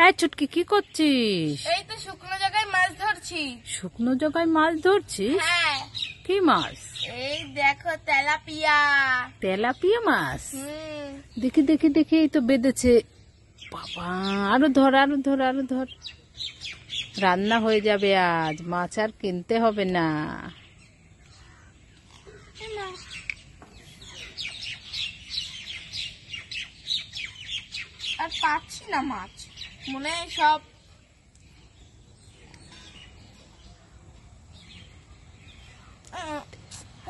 হ্যাঁ চুটকি কি করছিস এই তো শুকনো জায়গায় মাছ ধরছি শুকনো জায়গায় মাছ ধরছিস হ্যাঁ কি মাছ এই দেখো তেলাপিয়া তেলাপিয়া মাছ দেখি দেখি দেখি এই তো বেঁধেছে বাবা আরো ধর আরো ধর আরো ধর রান্না হয়ে যাবে আজ মাছ আর কিনতে হবে না আর পাচ্ছি না মাছ মনে সব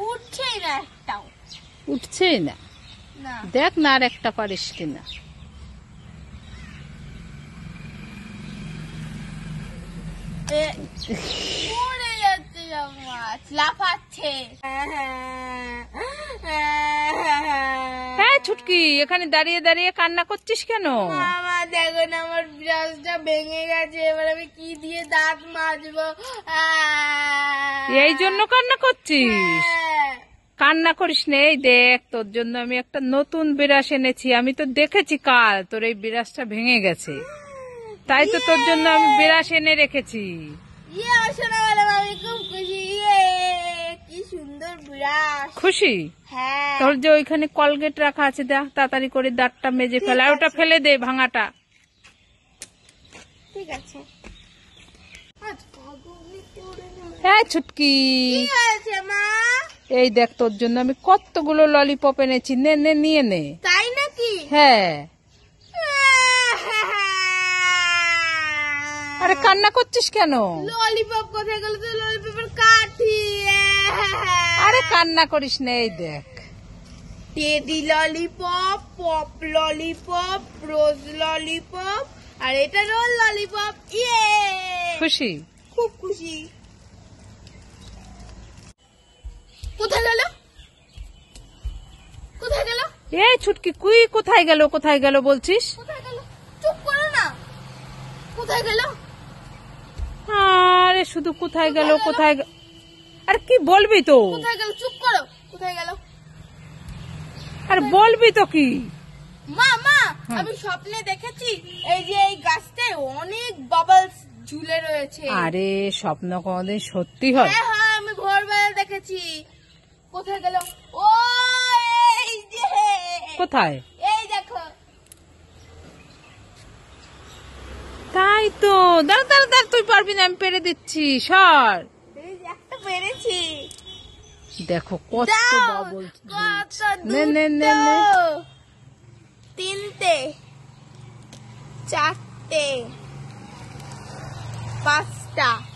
উঠছেই না একটাও উঠছেই না দেখ না আর একটা পারিস কিনা হ্যাঁ ছুটকি এখানে দাঁড়িয়ে দাঁড়িয়ে কান্না করছিস কেন দেখো না আমার ব্রাশটা ভেঙে গেছে এবার আমি কি দিয়ে দাঁত মাজবো এই জন্য কান্না করছিস হ্যাঁ। কান্না করিস নে এই দেখ তোর জন্য আমি একটা নতুন বিরাস এনেছি আমি তো দেখেছি কাল তোর এই বিরাসটা ভেঙে গেছে তাই তো তোর জন্য আমি ইয়ে! বিরাস এনে রেখেছি ইয়ে, খুশি ইয়ে, হ্যাঁ। তোর যে ওইখানে কলগেট রাখা আছে দেখ তাড়াতাড়ি করে দাঁতটা মেজে ফেলা ওটা ফেলে দে ভাঙাটা হ্যাঁ ছুটকি এই দেখ তোর জন্য আমি কতগুলো ললিপপ এনেছি নে নে নিয়ে নে তাই নাকি হ্যাঁ আরে কান্না করছিস কেন ললিপপ কোথায় গেল তো ললিপপের কাঠি আরে কান্না করিস না এই দেখ teddy lollipop pop lollipop rose lollipop আর এটা রোল ললিপপ ইয়ে খুশি খুব খুশি কোথায় গেল কোথায় গেল এ ছুটকি কুই কোথায় গেল কোথায় গেল বলছিস কোথায় গেল চুপ করো না কোথায় গেল আরে শুধু কোথায় গেল কোথায় আর কি বলবি তো কোথায় গেল চুপ করো কোথায় গেল আর বলবি তো কি মা মা আমি স্বপ্নে দেখেছি এই যে এই গাছটায় অনেক বাবলস ঝুলে রয়েছে আরে স্বপ্ন কোনদিন সত্যি হয় হ্যাঁ হ্যাঁ আমি ভোরবেলা দেখেছি কোথায় গেল ও এই যে কোথায় এই দেখো তাই তো দেখ দেখ দাঁড় তুই পারবি না আমি পেরে দিচ্ছি সর একটা পেরেছি দেখো কত বাবল নে নে নে নে chate pasta